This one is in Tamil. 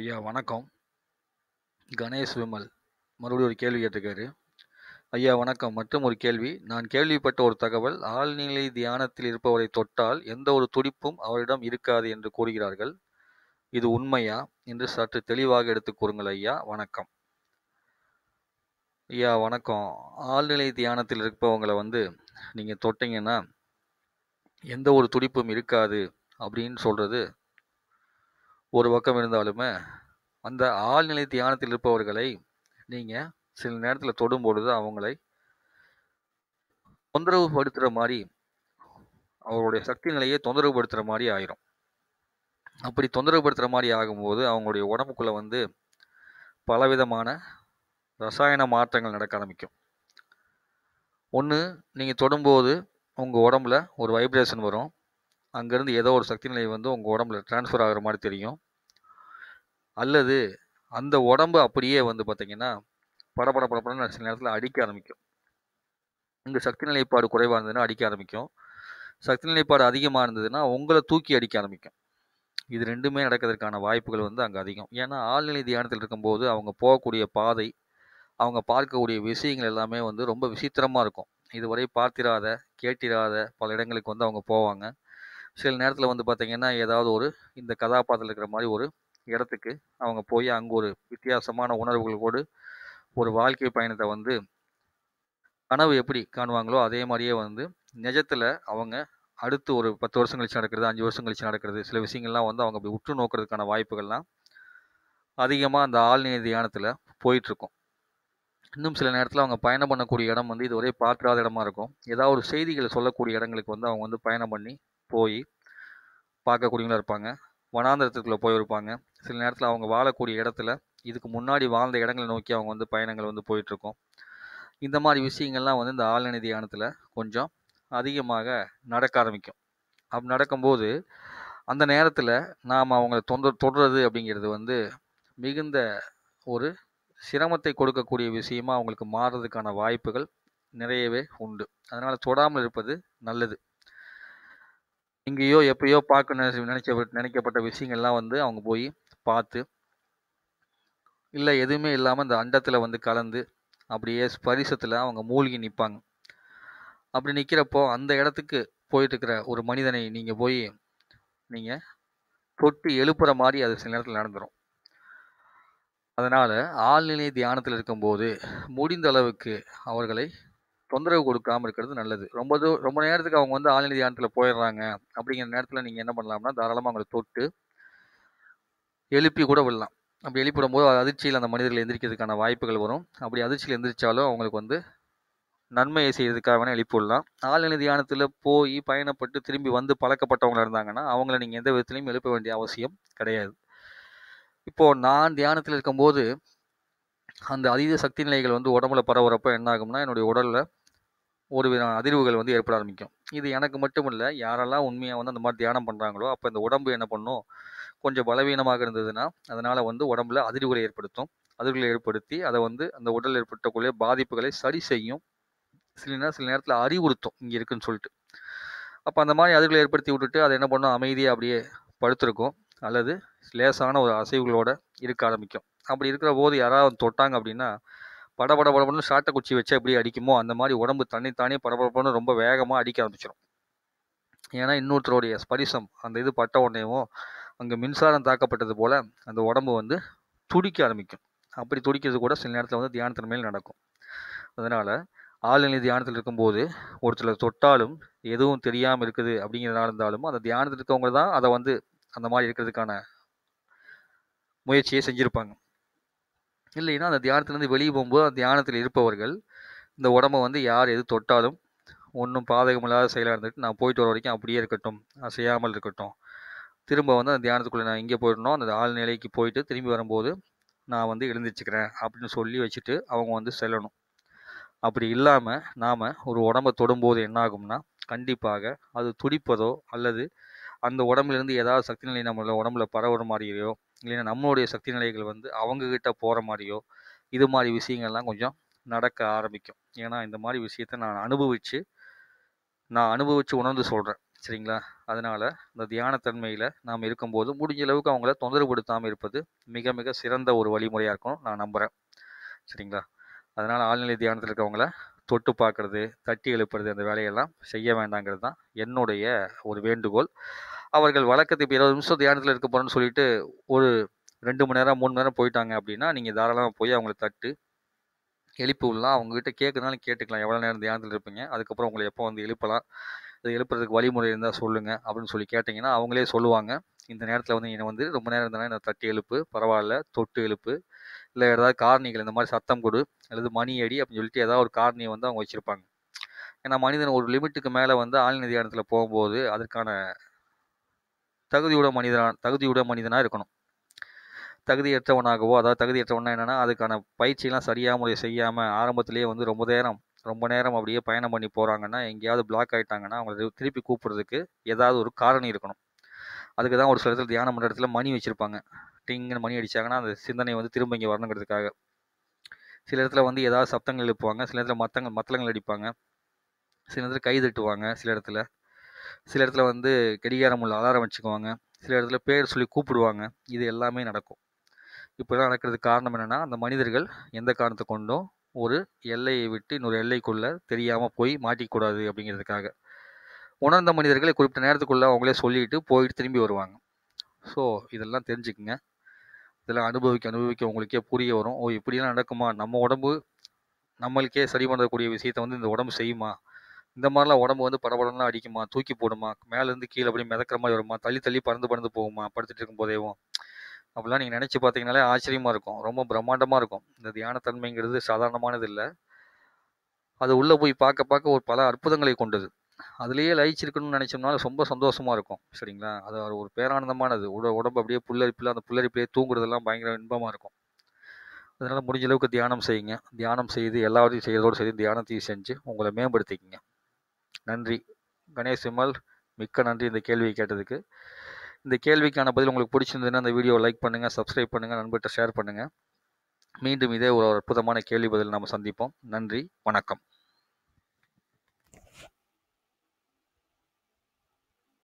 ஐயா வணக்கம் கணேஷ் விமல் மறுபடியும் ஒரு கேள்வி கேட்டிருக்காரு ஐயா வணக்கம் மற்றும் ஒரு கேள்வி நான் கேள்விப்பட்ட ஒரு தகவல் ஆழ்நிலை தியானத்தில் இருப்பவரை தொட்டால் எந்த ஒரு துடிப்பும் அவரிடம் இருக்காது என்று கூறுகிறார்கள் இது உண்மையா என்று சற்று தெளிவாக எடுத்துக் கூறுங்கள் ஐயா வணக்கம் ஐயா வணக்கம் ஆழ்நிலை தியானத்தில் இருப்பவங்களை வந்து நீங்கள் தொட்டிங்கன்னா எந்த ஒரு துடிப்பும் இருக்காது அப்படின்னு சொல்கிறது ஒரு பக்கம் இருந்தாலுமே அந்த ஆழ்நிலை தியானத்தில் இருப்பவர்களை நீங்கள் சில நேரத்தில் தொடும் பொழுது அவங்களை தொந்தரவு மாதிரி அவருடைய சக்தி நிலையை தொந்தரவு மாதிரி ஆயிரும் அப்படி தொந்தரவு மாதிரி ஆகும்போது அவங்களுடைய உடம்புக்குள்ளே வந்து பலவிதமான ரசாயன மாற்றங்கள் நடக்க ஆரம்பிக்கும் ஒன்று நீங்கள் தொடும்போது உங்கள் உடம்புல ஒரு வைப்ரேஷன் வரும் அங்கேருந்து ஏதோ ஒரு சக்தி நிலை வந்து உங்கள் உடம்புல டிரான்ஸ்ஃபர் ஆகிற மாதிரி தெரியும் அல்லது அந்த உடம்பு அப்படியே வந்து பார்த்திங்கன்னா படபட படப்படன்னு சில நேரத்தில் அடிக்க ஆரம்பிக்கும் இங்கே சக்தி நிலைப்பாடு குறைவாக இருந்ததுன்னா அடிக்க ஆரம்பிக்கும் சக்தி நிலைப்பாடு அதிகமாக இருந்ததுன்னா உங்களை தூக்கி அடிக்க ஆரம்பிக்கும் இது ரெண்டுமே நடக்கிறதுக்கான வாய்ப்புகள் வந்து அங்கே அதிகம் ஏன்னா ஆழ்நிலை தியானத்தில் இருக்கும்போது அவங்க போகக்கூடிய பாதை அவங்க பார்க்கக்கூடிய விஷயங்கள் எல்லாமே வந்து ரொம்ப விசித்திரமாக இருக்கும் இதுவரை பார்த்திராத கேட்டிராத பல இடங்களுக்கு வந்து அவங்க போவாங்க சில நேரத்தில் வந்து பார்த்திங்கன்னா ஏதாவது ஒரு இந்த கதாபாத்திரத்தில் இருக்கிற மாதிரி ஒரு இடத்துக்கு அவங்க போய் அங்கே ஒரு வித்தியாசமான உணர்வுகளோடு ஒரு வாழ்க்கை பயணத்தை வந்து கனவு எப்படி காணுவாங்களோ அதே மாதிரியே வந்து நிஜத்தில் அவங்க அடுத்து ஒரு பத்து வருஷம் கழிச்சு நடக்கிறது அஞ்சு வருஷம் கழிச்சு நடக்கிறது சில விஷயங்கள்லாம் வந்து அவங்க அப்படி உற்று நோக்கிறதுக்கான வாய்ப்புகள்லாம் அதிகமாக அந்த ஆழ்நிலை தியானத்தில் போயிட்டுருக்கும் இன்னும் சில நேரத்தில் அவங்க பயணம் பண்ணக்கூடிய இடம் வந்து இது ஒரே பார்க்காத இடமா இருக்கும் ஏதாவது ஒரு செய்திகளை சொல்லக்கூடிய இடங்களுக்கு வந்து அவங்க வந்து பயணம் பண்ணி போய் பார்க்கக்கூடியவங்களா இருப்பாங்க வனாந்திரத்துக்குள்ளே போயிருப்பாங்க சில நேரத்தில் அவங்க வாழக்கூடிய இடத்துல இதுக்கு முன்னாடி வாழ்ந்த இடங்களை நோக்கி அவங்க வந்து பயணங்கள் வந்து போயிட்டுருக்கோம் இந்த மாதிரி விஷயங்கள்லாம் வந்து இந்த ஆழ்நிலை நிதியானத்தில் கொஞ்சம் அதிகமாக நடக்க ஆரம்பிக்கும் அப்படி நடக்கும்போது அந்த நேரத்தில் நாம் அவங்களை தொந்த தொடுறது அப்படிங்கிறது வந்து மிகுந்த ஒரு சிரமத்தை கொடுக்கக்கூடிய விஷயமா அவங்களுக்கு மாறுறதுக்கான வாய்ப்புகள் நிறையவே உண்டு அதனால் தொடாமல் இருப்பது நல்லது எங்கேயோ எப்பயோ பார்க்க நினைச்ச நினைக்கப்பட்ட விஷயங்கள்லாம் வந்து அவங்க போய் பார்த்து இல்லை எதுவுமே இல்லாமல் இந்த அண்டத்தில் வந்து கலந்து அப்படியே ஸ்பரிசத்தில் அவங்க மூழ்கி நிற்பாங்க அப்படி நிற்கிறப்போ அந்த இடத்துக்கு போயிட்டுருக்கிற ஒரு மனிதனை நீங்கள் போய் நீங்கள் தொட்டு எழுப்புற மாதிரி அது சில நேரத்தில் நடந்துடும் அதனால் ஆழ்நிலை தியானத்தில் இருக்கும்போது முடிந்த அளவுக்கு அவர்களை தொந்தரவு கொடுக்காம இருக்கிறது நல்லது ரொம்ப ரொம்ப நேரத்துக்கு அவங்க வந்து ஆழ்நிலை தியானத்தில் போயிடுறாங்க அப்படிங்கிற நேரத்தில் நீங்கள் என்ன பண்ணலாம்னா தாராளமாக அவங்களை தொட்டு எழுப்பி கூட விடலாம் அப்படி எழுப்பிடும் போது அதிர்ச்சியில் அந்த மனிதர்கள் எந்திரிக்கிறதுக்கான வாய்ப்புகள் வரும் அப்படி அதிர்ச்சியில் எழுந்திரிச்சாலும் அவங்களுக்கு வந்து நன்மையை செய்யறதுக்காக வேணால் எழுப்பி விடலாம் ஆழ்நிலை தியானத்தில் போய் பயணப்பட்டு திரும்பி வந்து பழக்கப்பட்டவங்களா இருந்தாங்கன்னா அவங்கள நீங்கள் எந்த விதத்துலையும் எழுப்ப வேண்டிய அவசியம் கிடையாது இப்போது நான் தியானத்தில் இருக்கும்போது அந்த அதீத சக்தி நிலைகள் வந்து உடம்புல பரவுறப்ப என்ன ஆகும்னா என்னுடைய உடலில் ஒரு விதமான அதிர்வுகள் வந்து ஏற்பட ஆரம்பிக்கும் இது எனக்கு மட்டும் இல்லை யாரெல்லாம் உண்மையாக வந்து அந்த மாதிரி தியானம் பண்ணுறாங்களோ அப்போ இந்த உடம்பு என்ன பண்ணும் கொஞ்சம் பலவீனமாக இருந்ததுன்னா அதனால் வந்து உடம்புல அதிர்வுகளை ஏற்படுத்தும் அதிர்வுகளை ஏற்படுத்தி அதை வந்து அந்த உடல் ஏற்பட்டக்கூடிய பாதிப்புகளை சரி செய்யும் சில நேரம் சில நேரத்தில் அறிவுறுத்தும் இங்கே இருக்குன்னு சொல்லிட்டு அப்போ அந்த மாதிரி அதிர்வுகளை ஏற்படுத்தி விட்டுட்டு அதை என்ன பண்ணும் அமைதியாக அப்படியே படுத்திருக்கும் அல்லது லேசான ஒரு அசைவுகளோட இருக்க ஆரம்பிக்கும் அப்படி இருக்கிற போது யாராவது தொட்டாங்க அப்படின்னா படபட படபடன்னு சாட்டை குச்சி வச்சு எப்படி அடிக்குமோ அந்த மாதிரி உடம்பு தன்னைத்தானே படபடப்படன்னு ரொம்ப வேகமாக அடிக்க ஆரம்பிச்சிடும் ஏன்னா இன்னொருத்தருடைய ஸ்பரிசம் அந்த இது பட்ட உடனேவும் அங்கே மின்சாரம் தாக்கப்பட்டது போல் அந்த உடம்பு வந்து துடிக்க ஆரம்பிக்கும் அப்படி துடிக்கிறது கூட சில நேரத்தில் வந்து தியானத்தின் மேல் நடக்கும் அதனால் ஆழ்நிலை தியானத்தில் இருக்கும்போது ஒரு சிலர் தொட்டாலும் எதுவும் தெரியாமல் இருக்குது அப்படிங்கிறதுனால இருந்தாலும் அந்த தியானத்தில் இருக்கவங்க தான் அதை வந்து அந்த மாதிரி இருக்கிறதுக்கான முயற்சியை செஞ்சுருப்பாங்க இல்லைன்னா அந்த தியானத்துலேருந்து வெளியே போகும்போது அந்த தியானத்தில் இருப்பவர்கள் இந்த உடம்பை வந்து யார் எது தொட்டாலும் ஒன்றும் பாதகமில்லாத செயலாக இருந்துட்டு நான் போயிட்டு வர வரைக்கும் அப்படியே இருக்கட்டும் செய்யாமல் இருக்கட்டும் திரும்ப வந்து அந்த தியானத்துக்குள்ளே நான் இங்கே போயிடணும் அந்த ஆழ்நிலைக்கு போயிட்டு திரும்பி வரும்போது நான் வந்து எழுந்திரிச்சுக்கிறேன் அப்படின்னு சொல்லி வச்சுட்டு அவங்க வந்து செல்லணும் அப்படி இல்லாமல் நாம் ஒரு உடம்பை தொடும்போது என்னாகும்னா கண்டிப்பாக அது துடிப்பதோ அல்லது அந்த உடம்புலேருந்து ஏதாவது சக்தி நிலை நம்மளோட உடம்புல பரவுற மாதிரியோ இல்லைன்னா நம்மளுடைய சக்தி நிலைகள் வந்து அவங்கக்கிட்ட போகிற மாதிரியோ இது மாதிரி விஷயங்கள்லாம் கொஞ்சம் நடக்க ஆரம்பிக்கும் ஏன்னா இந்த மாதிரி விஷயத்த நான் அனுபவித்து நான் அனுபவித்து உணர்ந்து சொல்கிறேன் சரிங்களா அதனால் இந்த தியானத்தன்மையில் நாம் இருக்கும்போது முடிஞ்ச அளவுக்கு அவங்கள தொந்தரவுபடுத்தாமல் இருப்பது மிக மிக சிறந்த ஒரு வழிமுறையாக இருக்கும் நான் நம்புகிறேன் சரிங்களா அதனால் ஆழ்நிலை தியானத்தில் இருக்கவங்கள தொட்டு பார்க்குறது தட்டி எழுப்புறது அந்த வேலையெல்லாம் செய்ய வேண்டாங்கிறது தான் என்னுடைய ஒரு வேண்டுகோள் அவர்கள் வழக்கத்தை இப்போ இருபது நிமிஷம் தியானத்தில் இருக்க போகிறோன்னு சொல்லிட்டு ஒரு ரெண்டு மணி நேரம் மூணு மணி நேரம் போயிட்டாங்க அப்படின்னா நீங்கள் தாராளமாக போய் அவங்கள தட்டு எழுப்பி விடலாம் அவங்ககிட்ட கேட்குறதுனாலும் கேட்டுக்கலாம் எவ்வளோ நேரம் தியானத்தில் இருப்பீங்க அதுக்கப்புறம் உங்களை எப்போ வந்து எழுப்பலாம் இது எழுப்புறதுக்கு வழிமுறை இருந்தால் சொல்லுங்கள் அப்படின்னு சொல்லி கேட்டிங்கன்னா அவங்களே சொல்லுவாங்க இந்த நேரத்தில் வந்து என்னை வந்து ரொம்ப நேரம் இருந்தாலும் என்னை தட்டி எழுப்பு பரவாயில்ல தொட்டு எழுப்பு இல்லை ஏதாவது காரணிகள் இந்த மாதிரி சத்தம் கொடு அல்லது மணி அடி அப்படின்னு சொல்லிட்டு ஏதாவது ஒரு காரணியை வந்து அவங்க வச்சுருப்பாங்க ஏன்னா மனிதன் ஒரு லிமிட்டுக்கு மேலே வந்து ஆழ்நிதி இடத்துல போகும்போது அதற்கான தகுதியுடைய மனிதனாக தகுதியுடைய மனிதனாக இருக்கணும் தகுதியற்றவனாகவோ அதாவது தகுதியற்றவனா என்னென்னா அதுக்கான பயிற்சியெலாம் சரியாக முறை செய்யாமல் ஆரம்பத்துலேயே வந்து ரொம்ப நேரம் ரொம்ப நேரம் அப்படியே பயணம் பண்ணி போகிறாங்கன்னா எங்கேயாவது பிளாக் ஆகிட்டாங்கன்னா அவங்களை திருப்பி கூப்பிட்றதுக்கு ஏதாவது ஒரு காரணம் இருக்கணும் அதுக்கு தான் ஒரு சில இடத்துல தியானம் பண்ணுற இடத்துல மணி வச்சுருப்பாங்க டிங்குன்னு மணி அடித்தாங்கன்னா அந்த சிந்தனை வந்து திரும்ப இங்கே வரணுங்கிறதுக்காக சில இடத்துல வந்து ஏதாவது சப்தங்கள் எழுப்புவாங்க சில இடத்துல மத்தங்கள் மத்தளங்கள் அடிப்பாங்க சில இடத்துல கை தட்டுவாங்க சில இடத்துல சில இடத்துல வந்து கடிகாரம் உள்ள அலாரம் வச்சுக்குவாங்க சில இடத்துல பேர் சொல்லி கூப்பிடுவாங்க இது எல்லாமே நடக்கும் இப்படிலாம் நடக்கிறதுக்கு காரணம் என்னென்னா அந்த மனிதர்கள் எந்த காரணத்தை கொண்டும் ஒரு எல்லையை விட்டு இன்னொரு எல்லைக்குள்ளே தெரியாமல் போய் மாட்டிக்கூடாது அப்படிங்கிறதுக்காக உணர்ந்த மனிதர்களை குறிப்பிட்ட நேரத்துக்குள்ளே அவங்களே சொல்லிட்டு போயிட்டு திரும்பி வருவாங்க ஸோ இதெல்லாம் தெரிஞ்சுக்குங்க இதெல்லாம் அனுபவிக்க அனுபவிக்க உங்களுக்கே புரிய வரும் ஓ இப்படிலாம் நடக்குமா நம்ம உடம்பு நம்மளுக்கே சரி பண்ணக்கூடிய விஷயத்த வந்து இந்த உடம்பு செய்யுமா இந்த மாதிரிலாம் உடம்பு வந்து படபடம்லாம் அடிக்குமா தூக்கி போடுமா மேலேருந்து கீழே அப்படி மிதக்கிற மாதிரி வருமா தள்ளி தள்ளி பறந்து பறந்து போகுமா படுத்துட்டு இருக்கும் போதேவும் அப்படிலாம் நீங்கள் நினச்சி பார்த்தீங்கனாலே ஆச்சரியமாக இருக்கும் ரொம்ப பிரம்மாண்டமாக இருக்கும் இந்த தியானத்தன்மைங்கிறது சாதாரணமானது இல்லை அது உள்ளே போய் பார்க்க பார்க்க ஒரு பல அற்புதங்களை கொண்டது அதுலேயே லயிச்சிருக்கணும்னு நினச்சோம்னால ரொம்ப சந்தோஷமாக இருக்கும் சரிங்களா அது ஒரு பேரானந்தமானது உட உடம்பு அப்படியே புல்லரிப்பில் அந்த புல்லரிப்பிலே தூங்குறதெல்லாம் பயங்கர இன்பமாக இருக்கும் அதனால் முடிஞ்ச அளவுக்கு தியானம் செய்யுங்க தியானம் செய்து எல்லாத்தையும் செய்கிறதோடு சரி தியானத்தையும் செஞ்சு உங்களை மேம்படுத்திக்கிங்க நன்றி கணேஷ் விமல் மிக்க நன்றி இந்த கேள்வியை கேட்டதுக்கு இந்த கேள்விக்கான பதில் உங்களுக்கு பிடிச்சிருந்ததுன்னா அந்த வீடியோவை லைக் பண்ணுங்கள் சப்ஸ்கிரைப் பண்ணுங்கள் நண்பர்கிட்ட ஷேர் பண்ணுங்கள் மீண்டும் இதே ஒரு அற்புதமான கேள்வி பதில் நாம் சந்திப்போம் நன்றி வணக்கம்